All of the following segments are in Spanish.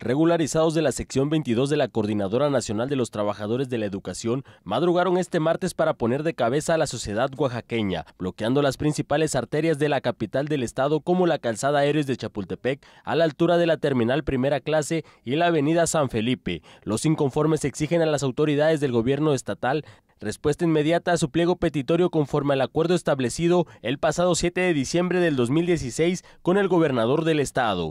regularizados de la sección 22 de la Coordinadora Nacional de los Trabajadores de la Educación, madrugaron este martes para poner de cabeza a la sociedad oaxaqueña, bloqueando las principales arterias de la capital del estado como la calzada aéreas de Chapultepec a la altura de la terminal primera clase y la avenida San Felipe. Los inconformes exigen a las autoridades del gobierno estatal respuesta inmediata a su pliego petitorio conforme al acuerdo establecido el pasado 7 de diciembre del 2016 con el gobernador del estado.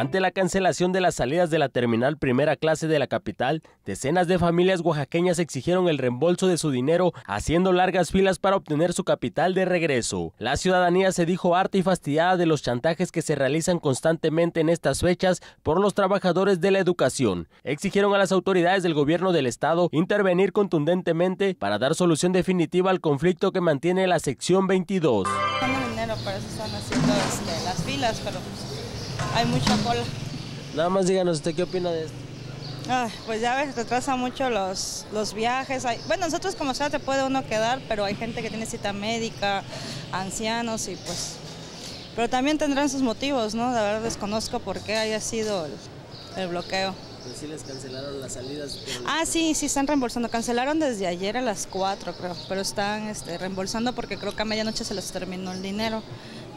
Ante la cancelación de las salidas de la terminal primera clase de la capital, decenas de familias oaxaqueñas exigieron el reembolso de su dinero, haciendo largas filas para obtener su capital de regreso. La ciudadanía se dijo harta y fastidiada de los chantajes que se realizan constantemente en estas fechas por los trabajadores de la educación. Exigieron a las autoridades del gobierno del estado intervenir contundentemente para dar solución definitiva al conflicto que mantiene la sección 22 hay mucha cola. Nada más díganos usted qué opina de esto. Ah, pues ya ves, retrasa mucho los, los viajes. bueno, nosotros como sea te puede uno quedar, pero hay gente que tiene cita médica, ancianos y pues... Pero también tendrán sus motivos, ¿no? La verdad desconozco por qué haya sido el, bloqueo. Pues sí les cancelaron las salidas. Ah, sí, sí están reembolsando. Cancelaron desde ayer a las 4, creo. Pero están este, reembolsando porque creo que a medianoche se les terminó el dinero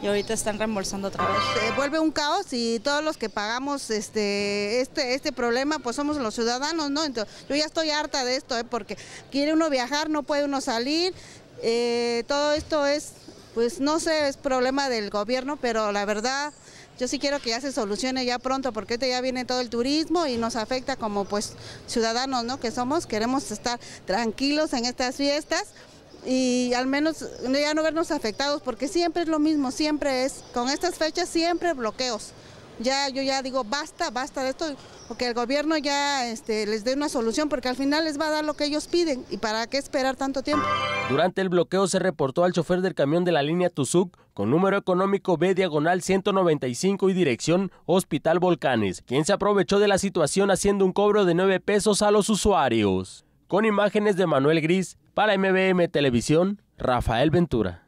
y ahorita están reembolsando otra vez. Se vuelve un caos y todos los que pagamos este, este, este problema pues somos los ciudadanos, ¿no? Entonces, yo ya estoy harta de esto, ¿eh? porque quiere uno viajar, no puede uno salir, eh, todo esto es, pues no sé, es problema del gobierno, pero la verdad yo sí quiero que ya se solucione ya pronto, porque este ya viene todo el turismo y nos afecta como pues ciudadanos, ¿no? Que somos, queremos estar tranquilos en estas fiestas y al menos ya no vernos afectados, porque siempre es lo mismo, siempre es, con estas fechas siempre bloqueos. Ya yo ya digo, basta, basta de esto, porque el gobierno ya este, les dé una solución, porque al final les va a dar lo que ellos piden, y para qué esperar tanto tiempo. Durante el bloqueo se reportó al chofer del camión de la línea Tuzuc con número económico B diagonal 195 y dirección Hospital Volcanes, quien se aprovechó de la situación haciendo un cobro de 9 pesos a los usuarios. Con imágenes de Manuel Gris, para MBM Televisión, Rafael Ventura.